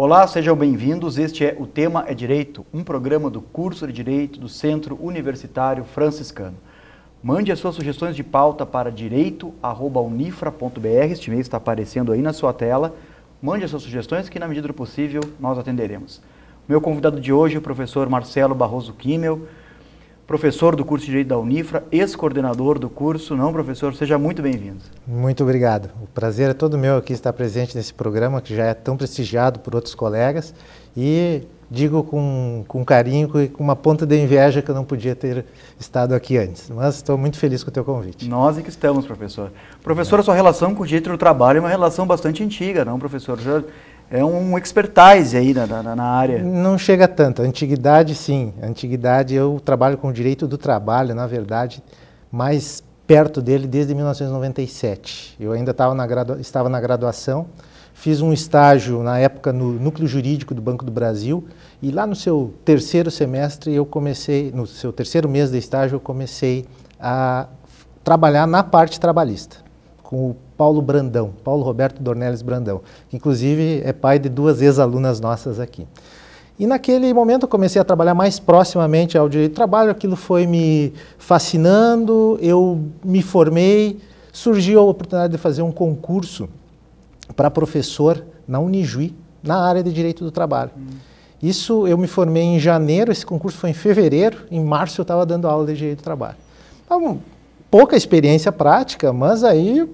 Olá, sejam bem-vindos. Este é O Tema é Direito, um programa do curso de Direito do Centro Universitário Franciscano. Mande as suas sugestões de pauta para direito.unifra.br. Este mês está aparecendo aí na sua tela. Mande as suas sugestões que, na medida do possível, nós atenderemos. Meu convidado de hoje é o professor Marcelo Barroso Kimmel, professor do curso de Direito da Unifra, ex-coordenador do curso. Não, professor, seja muito bem-vindo. Muito obrigado. O prazer é todo meu aqui estar presente nesse programa, que já é tão prestigiado por outros colegas, e digo com, com carinho e com uma ponta de inveja que eu não podia ter estado aqui antes. Mas estou muito feliz com o teu convite. Nós é que estamos, professor. Professor, é. a sua relação com o direito do trabalho é uma relação bastante antiga, não, professor? Já é um expertise aí na, na, na, área. Não chega tanto. Antiguidade, sim. Antiguidade, eu trabalho com o direito do trabalho, na verdade, mais perto dele desde 1997. Eu ainda na gradua... estava na graduação, fiz um estágio na época no núcleo jurídico do Banco do Brasil e lá no seu terceiro semestre eu comecei, no seu terceiro mês de estágio eu comecei a trabalhar na parte trabalhista com o Paulo Brandão, Paulo Roberto Dornelles Brandão, que inclusive é pai de duas ex-alunas nossas aqui. E naquele momento eu comecei a trabalhar mais proximamente ao direito do trabalho, aquilo foi me fascinando, eu me formei, surgiu a oportunidade de fazer um concurso para professor na Unijuí, na área de direito do trabalho. Hum. Isso eu me formei em janeiro, esse concurso foi em fevereiro, em março eu estava dando aula de direito do trabalho. Então, pouca experiência prática, mas aí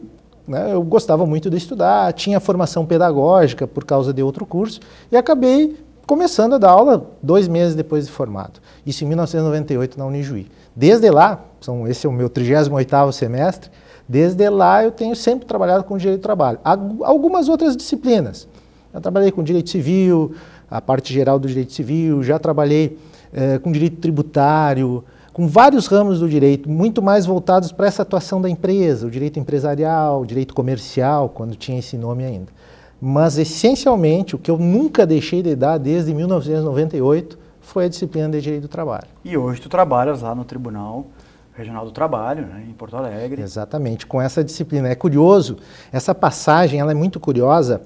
né, eu gostava muito de estudar, tinha formação pedagógica por causa de outro curso e acabei começando a dar aula dois meses depois de formado. Isso em 1998 na Unijuí. Desde lá, são, esse é o meu 38º semestre, desde lá eu tenho sempre trabalhado com direito do trabalho. Algumas outras disciplinas. Já trabalhei com direito civil, a parte geral do direito civil, já trabalhei eh, com direito tributário, com vários ramos do direito, muito mais voltados para essa atuação da empresa, o direito empresarial, o direito comercial, quando tinha esse nome ainda. Mas, essencialmente, o que eu nunca deixei de dar desde 1998 foi a disciplina de direito do trabalho. E hoje tu trabalhas lá no Tribunal Regional do Trabalho, né, em Porto Alegre. Exatamente, com essa disciplina. É curioso, essa passagem ela é muito curiosa,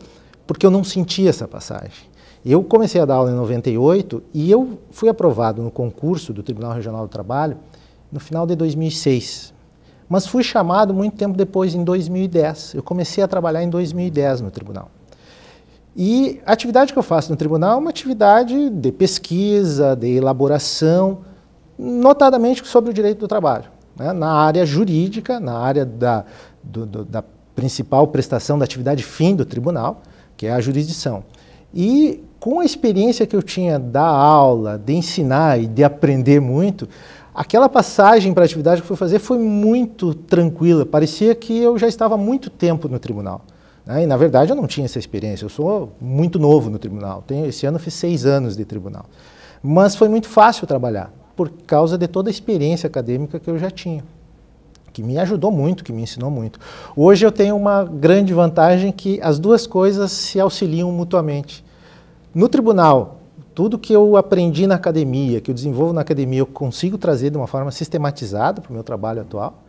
porque eu não senti essa passagem. Eu comecei a dar aula em 98 e eu fui aprovado no concurso do Tribunal Regional do Trabalho no final de 2006. Mas fui chamado muito tempo depois, em 2010. Eu comecei a trabalhar em 2010 no tribunal. E a atividade que eu faço no tribunal é uma atividade de pesquisa, de elaboração, notadamente sobre o direito do trabalho. Né? Na área jurídica, na área da, do, do, da principal prestação da atividade fim do tribunal, que é a jurisdição. E com a experiência que eu tinha da aula, de ensinar e de aprender muito, aquela passagem para a atividade que eu fui fazer foi muito tranquila. Parecia que eu já estava há muito tempo no tribunal. Né? E, na verdade, eu não tinha essa experiência. Eu sou muito novo no tribunal. Tenho, esse ano fiz seis anos de tribunal. Mas foi muito fácil trabalhar, por causa de toda a experiência acadêmica que eu já tinha que me ajudou muito, que me ensinou muito. Hoje eu tenho uma grande vantagem que as duas coisas se auxiliam mutuamente. No tribunal, tudo que eu aprendi na academia, que eu desenvolvo na academia, eu consigo trazer de uma forma sistematizada para o meu trabalho atual.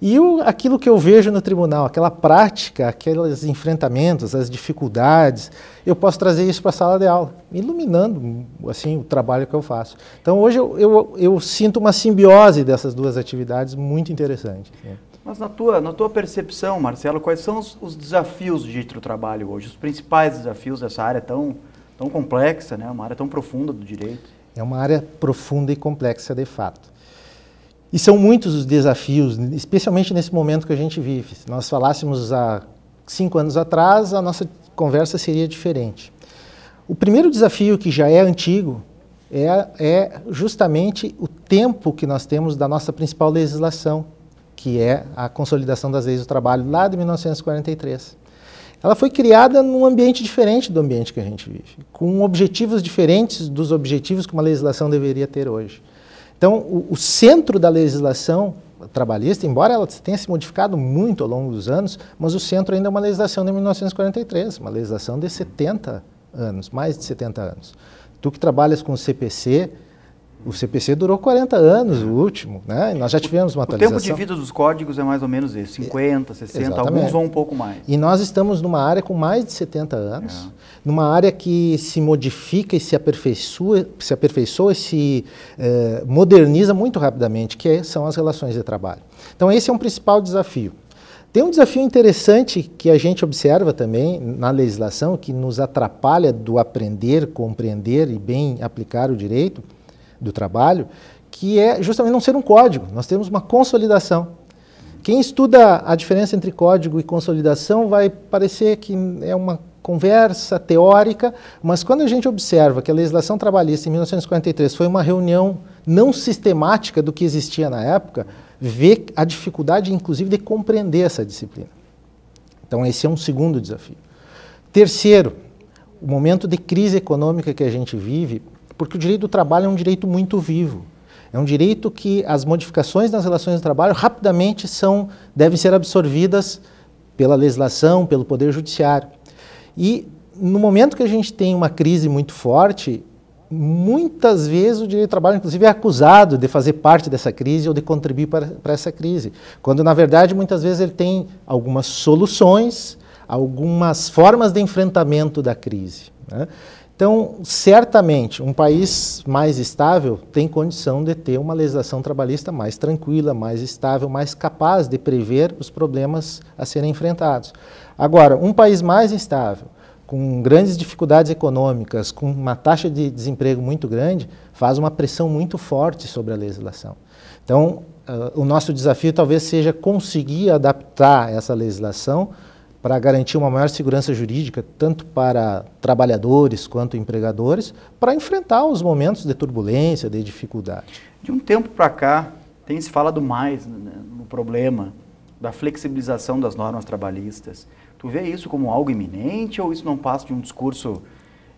E o aquilo que eu vejo no tribunal, aquela prática, aqueles enfrentamentos, as dificuldades, eu posso trazer isso para a sala de aula, iluminando assim o trabalho que eu faço. Então hoje eu, eu, eu sinto uma simbiose dessas duas atividades muito interessante. Né? Mas na tua, na tua percepção, Marcelo, quais são os, os desafios do do trabalho hoje, os principais desafios dessa área tão tão complexa, né? uma área tão profunda do direito. É uma área profunda e complexa de fato. E são muitos os desafios, especialmente nesse momento que a gente vive. Se nós falássemos há cinco anos atrás, a nossa conversa seria diferente. O primeiro desafio, que já é antigo, é, é justamente o tempo que nós temos da nossa principal legislação, que é a consolidação das leis do trabalho lá de 1943 ela foi criada num ambiente diferente do ambiente que a gente vive, com objetivos diferentes dos objetivos que uma legislação deveria ter hoje. Então, o, o centro da legislação trabalhista, embora ela tenha se modificado muito ao longo dos anos, mas o centro ainda é uma legislação de 1943, uma legislação de 70 anos, mais de 70 anos. Tu que trabalhas com o CPC, o CPC durou 40 anos, o último, né? E nós já tivemos uma atualização. O tempo de vida dos códigos é mais ou menos esse, 50, 60, Exatamente. alguns vão um pouco mais. E nós estamos numa área com mais de 70 anos, é. numa área que se modifica e se aperfeiçoa, se aperfeiçoa, se eh, moderniza muito rapidamente, que é, são as relações de trabalho. Então esse é um principal desafio. Tem um desafio interessante que a gente observa também na legislação, que nos atrapalha do aprender, compreender e bem aplicar o direito, do trabalho, que é justamente não ser um código, nós temos uma consolidação. Quem estuda a diferença entre código e consolidação vai parecer que é uma conversa teórica, mas quando a gente observa que a legislação trabalhista em 1943 foi uma reunião não sistemática do que existia na época, vê a dificuldade, inclusive, de compreender essa disciplina. Então, esse é um segundo desafio. Terceiro, o momento de crise econômica que a gente vive porque o direito do trabalho é um direito muito vivo. É um direito que as modificações nas relações do trabalho rapidamente são, devem ser absorvidas pela legislação, pelo Poder Judiciário. E no momento que a gente tem uma crise muito forte, muitas vezes o direito do trabalho, inclusive, é acusado de fazer parte dessa crise ou de contribuir para, para essa crise, quando, na verdade, muitas vezes ele tem algumas soluções, algumas formas de enfrentamento da crise. Né? Então, certamente, um país mais estável tem condição de ter uma legislação trabalhista mais tranquila, mais estável, mais capaz de prever os problemas a serem enfrentados. Agora, um país mais instável, com grandes dificuldades econômicas, com uma taxa de desemprego muito grande, faz uma pressão muito forte sobre a legislação. Então, uh, o nosso desafio talvez seja conseguir adaptar essa legislação para garantir uma maior segurança jurídica, tanto para trabalhadores quanto empregadores, para enfrentar os momentos de turbulência, de dificuldade. De um tempo para cá, tem se falado mais né, né, no problema da flexibilização das normas trabalhistas. Tu vê isso como algo iminente ou isso não passa de um discurso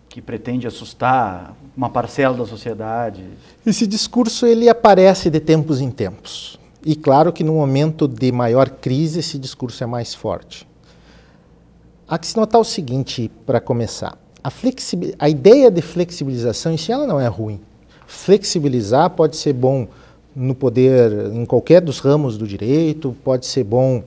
que pretende assustar uma parcela da sociedade? Esse discurso ele aparece de tempos em tempos. E claro que no momento de maior crise esse discurso é mais forte. Há que se notar o seguinte para começar. A, a, ideia de flexibilização em si ela não é ruim. Flexibilizar pode ser bom no poder, em qualquer dos ramos do direito, pode ser bom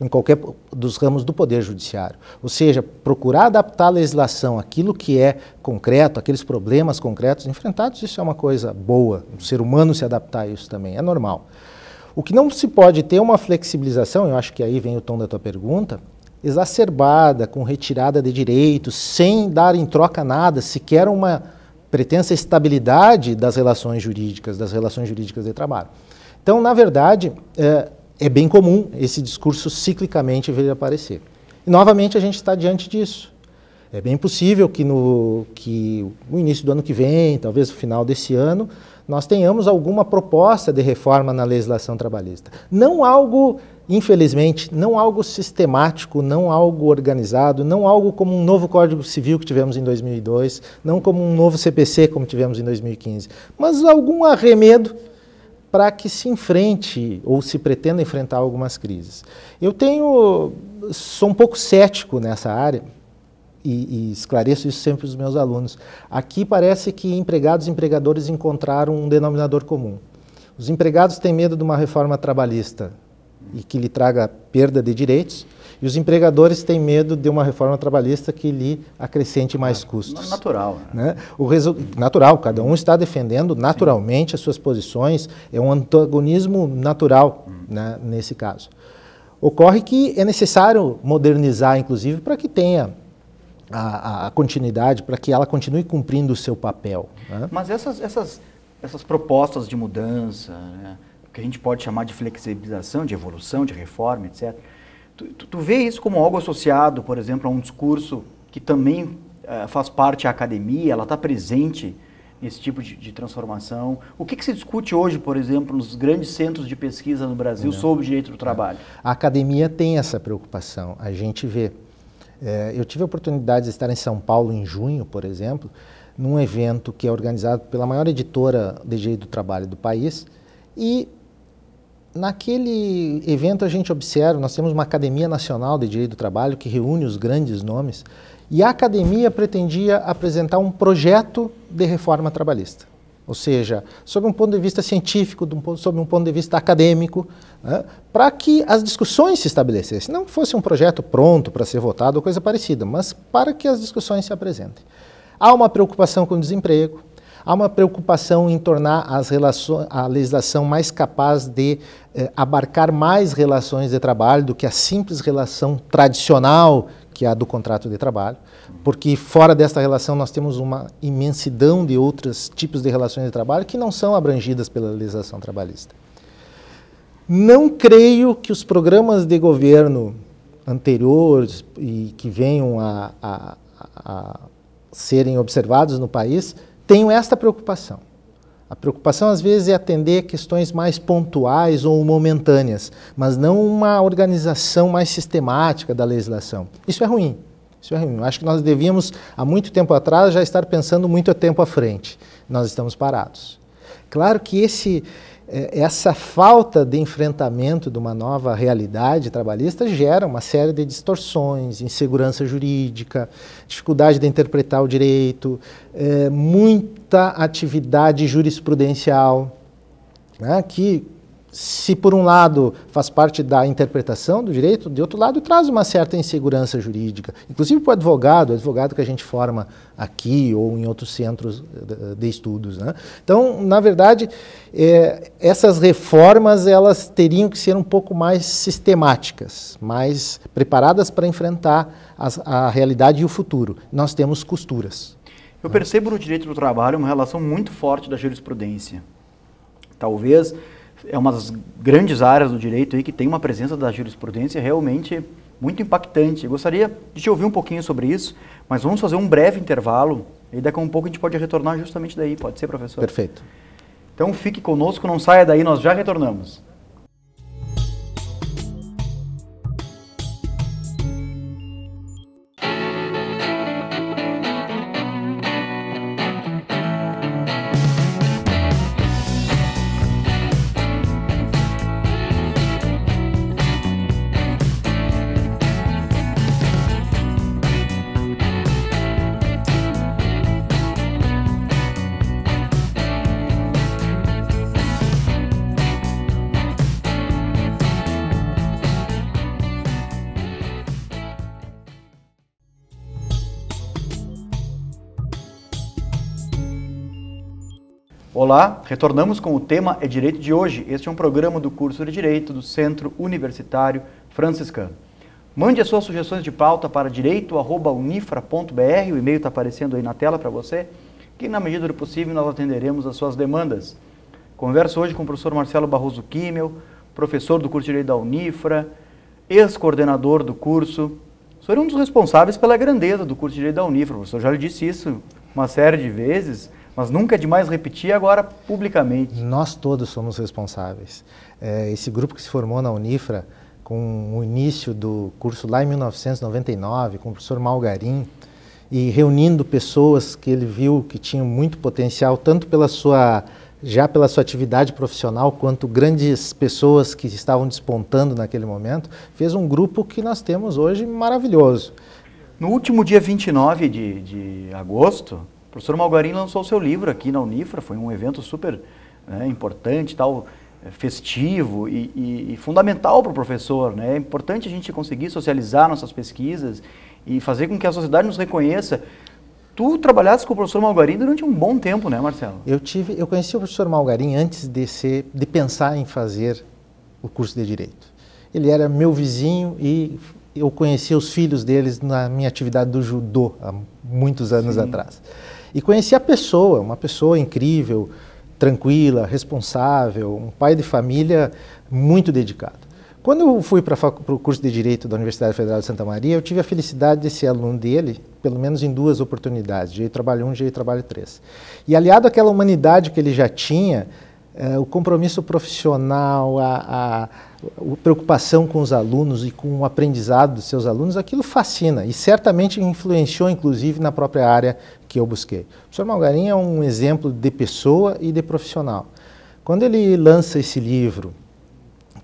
em qualquer dos ramos do poder judiciário. Ou seja, procurar adaptar a legislação àquilo que é concreto, aqueles problemas concretos enfrentados, isso é uma coisa boa. O ser humano se adaptar a isso também é normal. O que não se pode ter uma flexibilização, eu acho que aí vem o tom da tua pergunta, exacerbada, com retirada de direitos, sem dar em troca nada, sequer uma pretensa estabilidade das relações jurídicas, das relações jurídicas de trabalho. Então, na verdade, é, é bem comum esse discurso ciclicamente vir a aparecer. E, novamente, a gente está diante disso. É bem possível que no, que no início do ano que vem, talvez no final desse ano, nós tenhamos alguma proposta de reforma na legislação trabalhista. Não algo infelizmente, não algo sistemático, não algo organizado, não algo como um novo Código Civil que tivemos em 2002, não como um novo CPC como tivemos em 2015, mas algum arremedo para que se enfrente ou se pretenda enfrentar algumas crises. Eu tenho, sou um pouco cético nessa área, e, e, esclareço isso sempre para os meus alunos. Aqui parece que empregados e empregadores encontraram um denominador comum. Os empregados têm medo de uma reforma trabalhista e que lhe traga perda de direitos. E os empregadores têm medo de uma reforma trabalhista que lhe acrescente mais ah, custos. Natural. Né? né? O resu... Natural, cada um está defendendo naturalmente Sim. as suas posições, é um antagonismo natural hum. né, nesse caso. Ocorre que é necessário modernizar, inclusive, para que tenha a, a continuidade, para que ela continue cumprindo o seu papel. Né? Mas essas, essas, essas propostas de mudança, né? que a gente pode chamar de flexibilização, de evolução, de reforma, etc. Tu, tu, tu vê isso como algo associado, por exemplo, a um discurso que também uh, faz parte da academia, ela está presente nesse tipo de, de transformação? O que, que, se discute hoje, por exemplo, nos grandes centros de pesquisa no Brasil Não. É. sobre o direito do trabalho? É. A academia tem essa preocupação, a gente vê. É, eu tive a oportunidade de estar em São Paulo em junho, por exemplo, num evento que é organizado pela maior editora de direito do trabalho do país e naquele evento a gente observa, nós temos uma Academia Nacional de Direito do Trabalho que reúne os grandes nomes, e a academia pretendia apresentar um projeto de reforma trabalhista. Ou seja, sob um ponto de vista científico, sob um ponto de vista acadêmico, né, para que as discussões se estabelecessem. Não fosse um projeto pronto para ser votado ou coisa parecida, mas para que as discussões se apresentem. Há uma preocupação com o desemprego, Há uma preocupação em tornar as relações, a legislação mais capaz de eh, abarcar mais relações de trabalho do que a simples relação tradicional que é a do contrato de trabalho, porque fora desta relação nós temos uma imensidão de outros tipos de relações de trabalho que não são abrangidas pela legislação trabalhista. Não creio que os programas de governo anteriores e que venham a, a, a serem observados no país tenho esta preocupação. A preocupação às vezes é atender questões mais pontuais ou momentâneas, mas não uma organização mais sistemática da legislação. Isso é ruim. Isso é ruim. Eu acho que nós devíamos, há muito tempo atrás, já estar pensando muito tempo à frente. Nós estamos parados. Claro que esse, é, essa falta de enfrentamento de uma nova realidade trabalhista gera uma série de distorções, insegurança jurídica, dificuldade de interpretar o direito, é, muita atividade jurisprudencial, né, que se por um lado faz parte da interpretação do direito, de outro lado traz uma certa insegurança jurídica, inclusive para o advogado, o advogado que a gente forma aqui ou em outros centros eh, de estudos. Né? Então, na verdade, é, essas reformas elas teriam que ser um pouco mais sistemáticas, mais preparadas para enfrentar a, a realidade e o futuro. Nós temos costuras. Eu percebo no direito do trabalho uma relação muito forte da jurisprudência. Talvez é uma das grandes áreas do direito aí que tem uma presença da jurisprudência realmente muito impactante. Eu gostaria de te ouvir um pouquinho sobre isso, mas vamos fazer um breve intervalo e daqui a um pouco a gente pode retornar justamente daí. Pode ser, professor? Perfeito. Então fique conosco, não saia daí, nós já retornamos. Olá, retornamos com o tema É Direito de hoje. Este é um programa do curso de Direito do Centro Universitário Franciscano. Mande as suas sugestões de pauta para direito.unifra.br, o e-mail está aparecendo aí na tela para você, que na medida do possível nós atenderemos as suas demandas. Converso hoje com o professor Marcelo Barroso Kimmel, professor do curso de Direito da Unifra, ex-coordenador do curso. O senhor é um dos responsáveis pela grandeza do curso de Direito da Unifra, o professor já lhe disse isso uma série de vezes, mas nunca é demais repetir agora publicamente. Nós todos somos responsáveis. É, esse grupo que se formou na Unifra, com o início do curso lá em 1999, com o professor Malgarim, e reunindo pessoas que ele viu que tinham muito potencial, tanto pela sua já pela sua atividade profissional, quanto grandes pessoas que estavam despontando naquele momento, fez um grupo que nós temos hoje maravilhoso. No último dia 29 de, de agosto, professor Malgarim lançou seu livro aqui na Unifra, foi um evento super né, importante, tal, eh, festivo e, e, e fundamental para o professor. Né? É importante a gente conseguir socializar nossas pesquisas e fazer com que a sociedade nos reconheça. Tu trabalhaste com o professor Malgarim durante um bom tempo, né, Marcelo? Eu tive, eu conheci o professor Malgarim antes de ser, de pensar em fazer o curso de direito. Ele era meu vizinho e eu conheci os filhos deles na minha atividade do judô há muitos anos Sim. atrás. E conheci a pessoa, uma pessoa incrível, tranquila, responsável, um pai de família muito dedicado. Quando eu fui para o curso de Direito da Universidade Federal de Santa Maria, eu tive a felicidade de ser aluno dele, pelo menos em duas oportunidades, Direito Trabalho 1 e Direito Trabalho 3. E aliado àquela humanidade que ele já tinha, é, o compromisso profissional, a, a, preocupação com os alunos e com o aprendizado dos seus alunos, aquilo fascina e certamente influenciou, inclusive, na própria área que eu busquei. O professor Malgarim é um exemplo de pessoa e de profissional. Quando ele lança esse livro,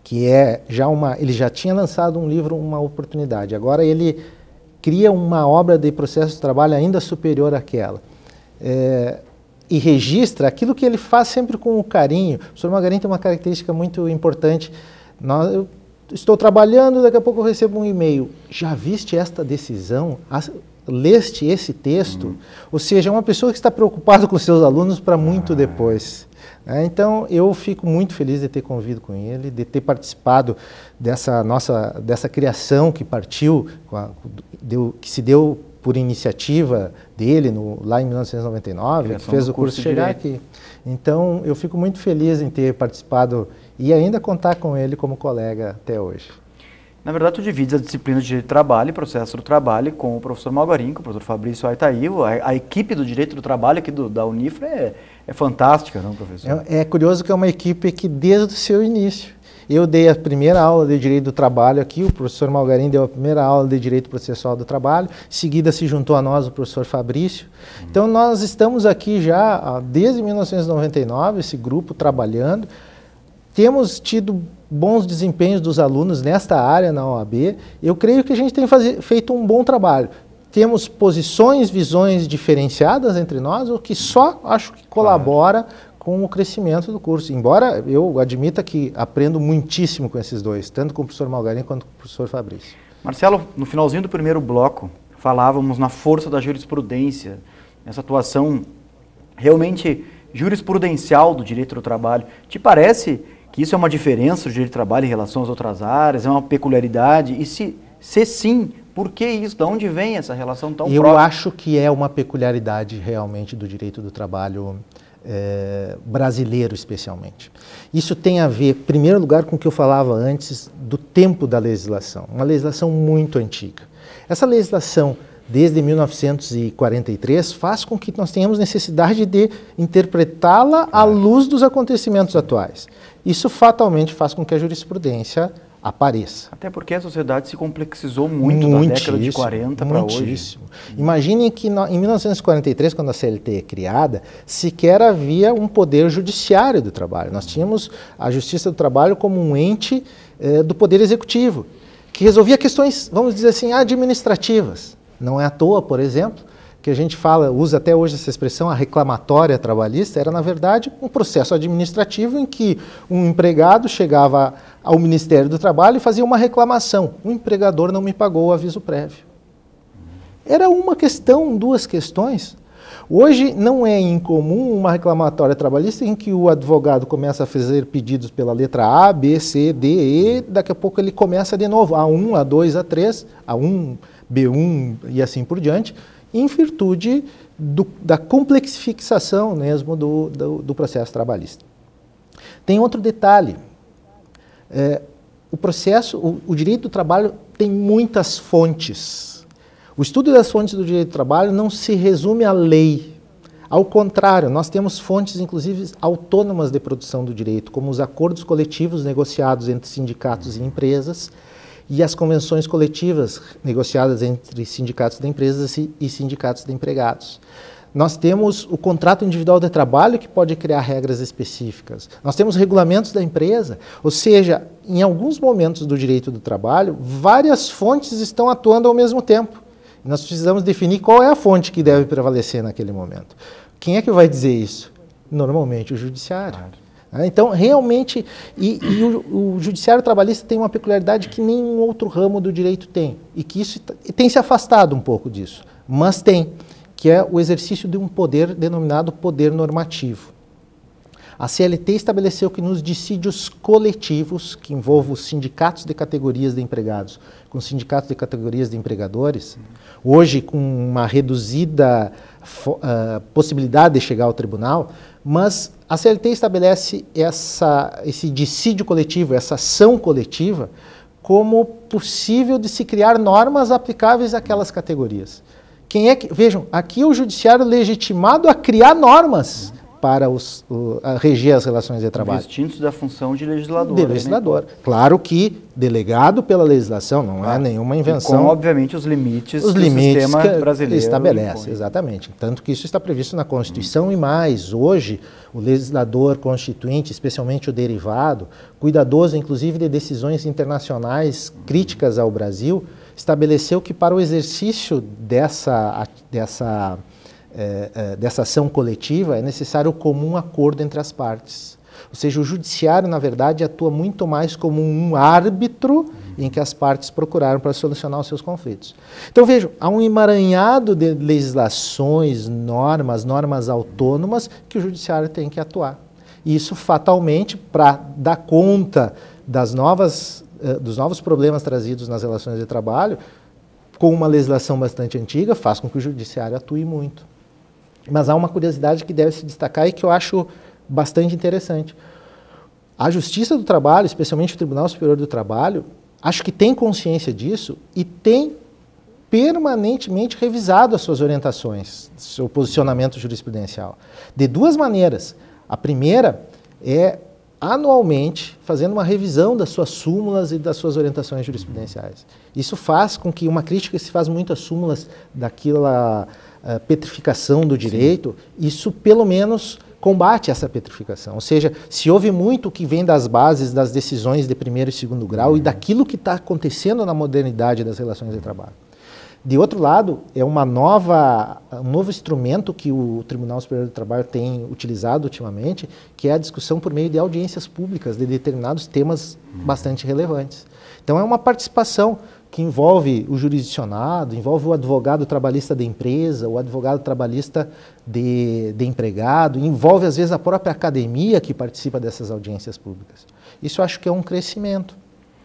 que é já uma, ele já tinha lançado um livro, uma oportunidade. Agora ele cria uma obra de processo de trabalho ainda superior àquela. É, e registra aquilo que ele faz sempre com o carinho. O professor Magarim tem uma característica muito importante. eu estou trabalhando, daqui a pouco eu recebo um e-mail. Já viste esta decisão? Leste esse texto? Uhum. Ou seja, é uma pessoa que está preocupada com seus alunos para muito ah. depois. É, então, eu fico muito feliz de ter convido com ele, de ter participado dessa nossa dessa criação que partiu, que se deu por iniciativa dele, no, lá em 1999, que fez o curso, curso chegar aqui. Então, eu fico muito feliz em ter participado e ainda contar com ele como colega até hoje. Na verdade, tu divides a disciplina de Direito do Trabalho e Processo do Trabalho com o professor Malgarim, com o professor Fabrício Aitaívo. A, a equipe do Direito do Trabalho aqui do, da Unifra é, é fantástica, não, professor? É, é curioso que é uma equipe que, desde o seu início, eu dei a primeira aula de direito do trabalho aqui, o professor Malgarim deu a primeira aula de direito processual do trabalho, em seguida se juntou a nós o professor Fabrício. Então nós estamos aqui já ah, desde 1999, esse grupo trabalhando. Temos tido bons desempenhos dos alunos nesta área na OAB. Eu creio que a gente tem fazer, feito um bom trabalho temos posições, visões diferenciadas entre nós, o que só acho que colabora claro com o crescimento do curso. Embora eu admita que aprendo muitíssimo com esses dois, tanto com o professor Malgarim quanto com o professor Fabrício. Marcelo, no finalzinho do primeiro bloco, falávamos na força da jurisprudência, nessa atuação realmente jurisprudencial do direito do trabalho. Te parece que isso é uma diferença do direito do trabalho em relação às outras áreas? É uma peculiaridade? E se, se sim, por que isso? De onde vem essa relação tão Eu Eu acho que é uma peculiaridade realmente do direito do trabalho é, brasileiro especialmente. Isso tem a ver, em primeiro lugar, com o que eu falava antes do tempo da legislação, uma legislação muito antiga. Essa legislação, desde 1943, faz com que nós tenhamos necessidade de interpretá-la à luz dos acontecimentos atuais. Isso fatalmente faz com que a jurisprudência apareça. Até porque a sociedade se complexizou muito da década de 40 para hoje. Imaginem que em 1943, quando a CLT é criada, sequer havia um poder judiciário do trabalho. Nós tínhamos a Justiça do Trabalho como um ente eh, do Poder Executivo, que resolvia questões, vamos dizer assim, administrativas. Não é à toa, por exemplo, que a gente fala, usa até hoje essa expressão, a reclamatória trabalhista, era na verdade um processo administrativo em que um empregado chegava ao Ministério do Trabalho e fazia uma reclamação. O empregador não me pagou o aviso prévio. Era uma questão, duas questões. Hoje não é incomum uma reclamatória trabalhista em que o advogado começa a fazer pedidos pela letra A, B, C, D, E, daqui a pouco ele começa de novo, A1, A2, A3, A1, B1 e assim por diante, em virtude do, da complexificação mesmo do, do, do processo trabalhista. Tem outro detalhe é, o processo, o, o direito do trabalho tem muitas fontes. O estudo das fontes do direito do trabalho não se resume à lei. Ao contrário, nós temos fontes, inclusive, autônomas de produção do direito, como os acordos coletivos negociados entre sindicatos e empresas e as convenções coletivas negociadas entre sindicatos de empresas e sindicatos de empregados. Nós temos o contrato individual de trabalho que pode criar regras específicas. Nós temos regulamentos da empresa. Ou seja, em alguns momentos do direito do trabalho, várias fontes estão atuando ao mesmo tempo. Nós precisamos definir qual é a fonte que deve prevalecer naquele momento. Quem é que vai dizer isso? Normalmente o judiciário. Né? Então, realmente, e, e o, o, judiciário trabalhista tem uma peculiaridade que nenhum outro ramo do direito tem, e que isso tá, tem se afastado um pouco disso, mas tem que é o exercício de um poder denominado poder normativo. A CLT estabeleceu que nos dissídios coletivos, que envolvem os sindicatos de categorias de empregados com sindicatos de categorias de empregadores, hoje com uma reduzida uh, possibilidade de chegar ao tribunal, mas a CLT estabelece essa, esse dissídio coletivo, essa ação coletiva, como possível de se criar normas aplicáveis àquelas categorias. Quem é que, vejam, aqui é o judiciário legitimado a criar normas para os, o, reger as relações de trabalho. Distintos da função de legislador. De né? legislador. Né? Claro que delegado pela legislação não é nenhuma invenção. com, obviamente, os limites os que limites o sistema que brasileiro estabelece, impõe. exatamente. Tanto que isso está previsto na Constituição hum. e mais. Hoje, o legislador constituinte, especialmente o derivado, cuidadoso, inclusive, de decisões internacionais críticas ao Brasil, estabeleceu que para o exercício dessa, dessa, é, dessa ação coletiva é necessário o comum acordo entre as partes. Ou seja, o judiciário, na verdade, atua muito mais como um árbitro em que as partes procuraram para solucionar os seus conflitos. Então, vejo, há um emaranhado de legislações, normas, normas autônomas que o judiciário tem que atuar. E isso, fatalmente, para dar conta das novas eh, dos novos problemas trazidos nas relações de trabalho, com uma legislação bastante antiga, faz com que o judiciário atue muito. Mas há uma curiosidade que deve se destacar e que eu acho bastante interessante. A Justiça do Trabalho, especialmente o Tribunal Superior do Trabalho, acho que tem consciência disso e tem permanentemente revisado as suas orientações, seu posicionamento jurisprudencial. De duas maneiras. A primeira é anualmente fazendo uma revisão das suas súmulas e das suas orientações jurisprudenciais. Isso faz com que uma crítica que se faz muito às súmulas daquela uh, petrificação do direito, Sim. isso pelo menos combate essa petrificação. Ou seja, se ouve muito o que vem das bases das decisões de primeiro e segundo grau uhum. e daquilo que está acontecendo na modernidade das relações de trabalho. De outro lado, é uma nova, um novo instrumento que o Tribunal Superior do Trabalho tem utilizado ultimamente, que é a discussão por meio de audiências públicas de determinados temas hum. bastante relevantes. Então, é uma participação que envolve o jurisdicionado, envolve o advogado trabalhista de empresa, o advogado trabalhista de, de empregado, envolve às vezes a própria academia que participa dessas audiências públicas. Isso eu acho que é um crescimento.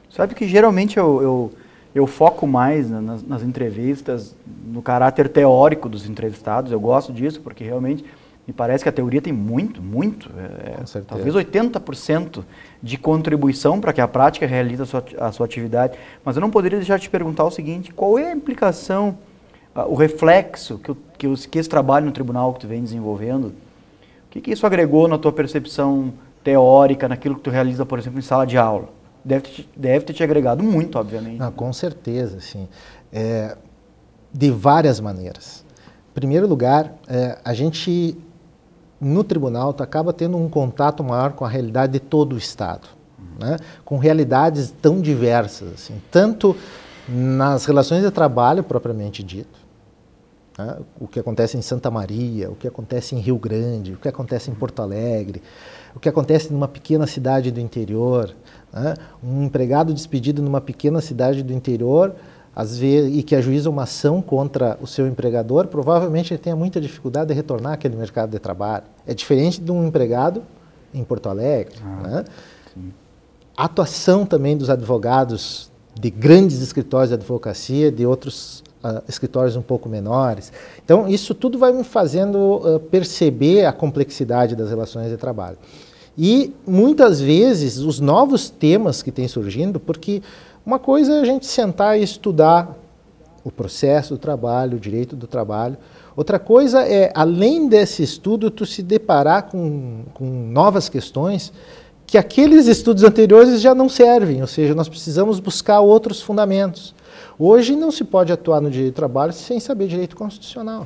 Sabe que geralmente eu, eu eu foco mais nas, nas, entrevistas, no caráter teórico dos entrevistados. Eu gosto disso porque realmente me parece que a teoria tem muito, muito, é, é talvez 80% de contribuição para que a prática realize a sua, a sua atividade. Mas eu não poderia deixar de te perguntar o seguinte: qual é a implicação, ah, o reflexo que, que, os, que esse trabalho no tribunal que tu vem desenvolvendo, o que, que isso agregou na tua percepção teórica, naquilo que tu realiza, por exemplo, em sala de aula? deve deve ter te agregado muito, obviamente. Não, com certeza, sim. É, de várias maneiras. Em primeiro lugar, é, a gente, no tribunal, acaba tendo um contato maior com a realidade de todo o Estado, né? com realidades tão diversas, assim, tanto nas relações de trabalho propriamente dito, né? o que acontece em Santa Maria, o que acontece em Rio Grande, o que acontece em Porto Alegre, o que acontece numa pequena cidade do interior, né? Um empregado despedido numa pequena cidade do interior às vezes, e que ajuiza uma ação contra o seu empregador, provavelmente ele tenha muita dificuldade de retornar àquele mercado de trabalho. É diferente de um empregado em Porto Alegre. Ah, né? A atuação também dos advogados de grandes escritórios de advocacia, de outros uh, escritórios um pouco menores. Então, isso tudo vai me fazendo uh, perceber a complexidade das relações de trabalho. E muitas vezes os novos temas que têm surgindo, porque uma coisa é a gente sentar e estudar o processo do trabalho, o direito do trabalho. Outra coisa é, além desse estudo, tu se deparar com, com novas questões que aqueles estudos anteriores já não servem, ou seja, nós precisamos buscar outros fundamentos. Hoje não se pode atuar no direito do trabalho sem saber direito constitucional.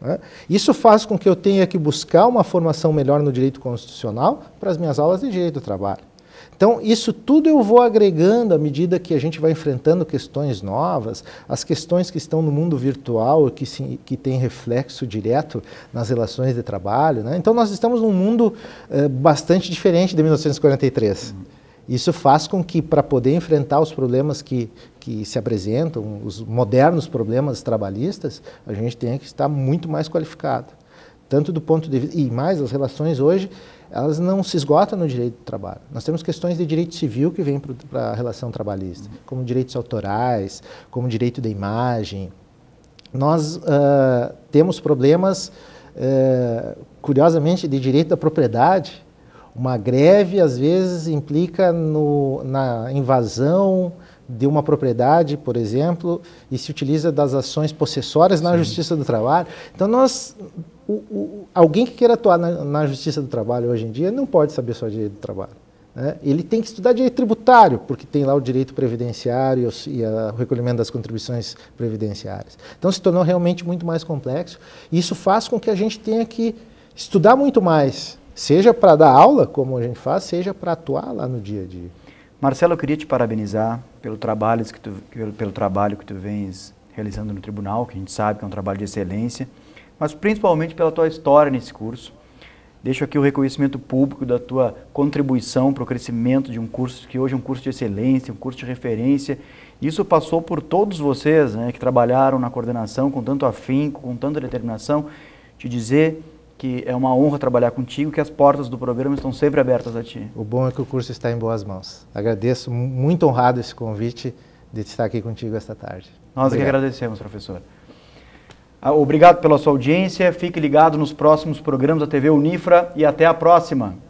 Né? Isso faz com que eu tenha que buscar uma formação melhor no direito constitucional para as minhas aulas de direito do trabalho. Então, isso tudo eu vou agregando à medida que a gente vai enfrentando questões novas, as questões que estão no mundo virtual, que, que têm reflexo direto nas relações de trabalho. Né? Então, nós estamos num mundo eh, bastante diferente de 1943. Isso faz com que, para poder enfrentar os problemas que, que se apresentam, os modernos problemas trabalhistas, a gente tem que estar muito mais qualificado. Tanto do ponto de vista. E mais, as relações hoje, elas não se esgotam no direito do trabalho. Nós temos questões de direito civil que vêm para a relação trabalhista, como direitos autorais, como direito da imagem. Nós uh, temos problemas, uh, curiosamente, de direito da propriedade. Uma greve, às vezes, implica no, na invasão de uma propriedade, por exemplo, e se utiliza das ações possessórias na Sim. Justiça do Trabalho. Então, nós, o, o, alguém que queira atuar na, na, Justiça do Trabalho hoje em dia não pode saber só direito do trabalho. Né? Ele tem que estudar direito tributário, porque tem lá o direito previdenciário e a, o recolhimento das contribuições previdenciárias. Então, se tornou realmente muito mais complexo. E isso faz com que a gente tenha que estudar muito mais, seja para dar aula, como a gente faz, seja para atuar lá no dia a dia. Marcelo, eu queria te parabenizar pelo trabalho que tu, pelo, pelo trabalho que tu vens realizando no tribunal, que a gente sabe que é um trabalho de excelência, mas principalmente pela tua história nesse curso. Deixo aqui o reconhecimento público da tua contribuição para o crescimento de um curso que hoje é um curso de excelência, um curso de referência. Isso passou por todos vocês né, que trabalharam na coordenação com tanto afinco, com tanta determinação. Te dizer que é uma honra trabalhar contigo, que as portas do programa estão sempre abertas a ti. O bom é que o curso está em boas mãos. Agradeço, muito honrado esse convite de estar aqui contigo esta tarde. Nós é Obrigado. que agradecemos, professor. Ah, obrigado pela sua audiência, fique ligado nos próximos programas da TV Unifra e até a próxima.